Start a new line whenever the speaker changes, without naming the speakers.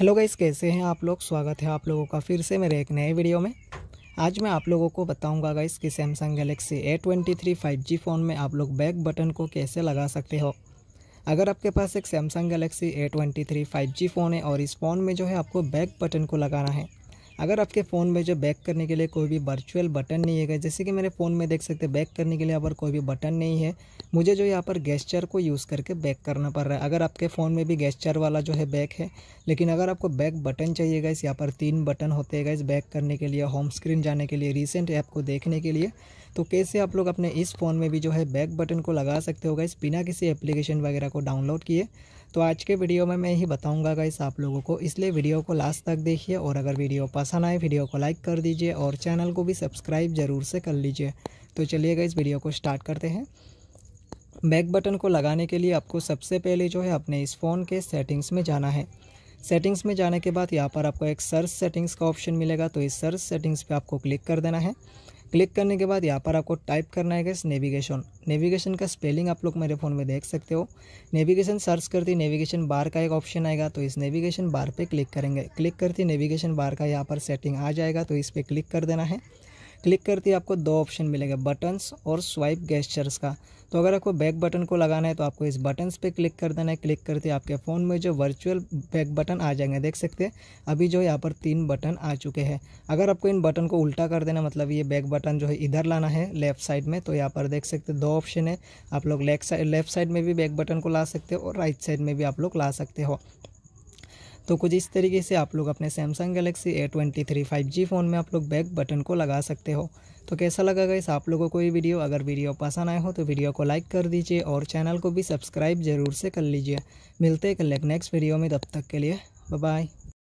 hello guys कैसे हैं आप लोग स्वागत है आप लोगों का फिर से मेरे एक नए वीडियो में आज मैं आप लोगों को बताऊंगा गाइस कि Samsung Galaxy A twenty three five G phone में आप लोग बैक बटन को कैसे लगा सकते हो अगर आपके पास एक Samsung Galaxy A twenty three five G phone है और इस फ़ोन में जो है आपको बैक बटन को लगाना है अगर आपके फ़ोन में जो बैक करने के लिए कोई भी वर्चुअल बटन नहीं है जैसे कि मेरे फ़ोन में देख सकते हैं बैक करने के लिए यहाँ पर कोई भी बटन नहीं है मुझे जो यहाँ पर गेस्चर को यूज़ करके बैक करना पड़ रहा है अगर आपके फ़ोन में भी गेस्चर वाला जो है बैक है लेकिन अगर आपको बैक बटन चाहिए इस यहाँ पर तीन बटन होते हैं इस बैक करने के लिए होम स्क्रीन जाने के लिए रिसेंट ऐप को देखने के लिए तो कैसे आप लोग अपने इस फ़ोन में भी जो है बैक बटन को लगा सकते हो गाइस बिना किसी एप्लीकेशन वगैरह को डाउनलोड किए तो आज के वीडियो में मैं यही बताऊंगा गाइस आप लोगों को इसलिए वीडियो को लास्ट तक देखिए और अगर वीडियो पसंद आए वीडियो को लाइक कर दीजिए और चैनल को भी सब्सक्राइब ज़रूर से कर लीजिए तो चलिए गाइस वीडियो को स्टार्ट करते हैं बैक बटन को लगाने के लिए आपको सबसे पहले जो है अपने इस फ़ोन के सेटिंग्स में जाना है सेटिंग्स में जाने के बाद यहाँ पर आपको एक सर्च सेटिंग्स का ऑप्शन मिलेगा तो इस सर्च सेटिंग्स पे आपको क्लिक कर देना है क्लिक करने के बाद यहाँ पर आपको टाइप करना है गैस नेविगेशन नेविगेशन का स्पेलिंग आप लोग मेरे फ़ोन में देख सकते हो नेविगेशन सर्च करती नेविगेशन बार का एक ऑप्शन आएगा तो इस नेविगेशन बार पे क्लिक करेंगे क्लिक करती नेविगेशन बार का यहाँ पर सेटिंग आ जाएगा तो इस पर क्लिक कर देना है क्लिक करते ही आपको दो ऑप्शन मिलेगा बटन्स और स्वाइप गेस्चर्स का तो अगर आपको बैक बटन को लगाना है तो आपको इस बटन्स पे क्लिक कर देना है क्लिक करते ही आपके फ़ोन में जो वर्चुअल बैक बटन आ जाएंगे देख सकते हैं अभी जो यहाँ पर तीन बटन आ चुके हैं अगर आपको इन बटन को उल्टा कर देना मतलब ये बैक बटन जो है इधर लाना है लेफ्ट साइड में तो यहाँ पर देख सकते दो ऑप्शन है आप लोग लेफ्ट साइड लेफ्ट साइड में भी बैक बटन को ला सकते हो और राइट साइड में भी आप लोग ला सकते हो तो कुछ इस तरीके से आप लोग अपने Samsung Galaxy A twenty three five G phone में आप लोग बैक बटन को लगा सकते हो तो कैसा लगा गाइस आप लोगों को ये वीडियो अगर वीडियो पसंद आए हो तो वीडियो को लाइक कर दीजिए और चैनल को भी सब्सक्राइब जरूर से कर लीजिए मिलते हैं कल नेक्स्ट वीडियो में तब तक के लिए बाय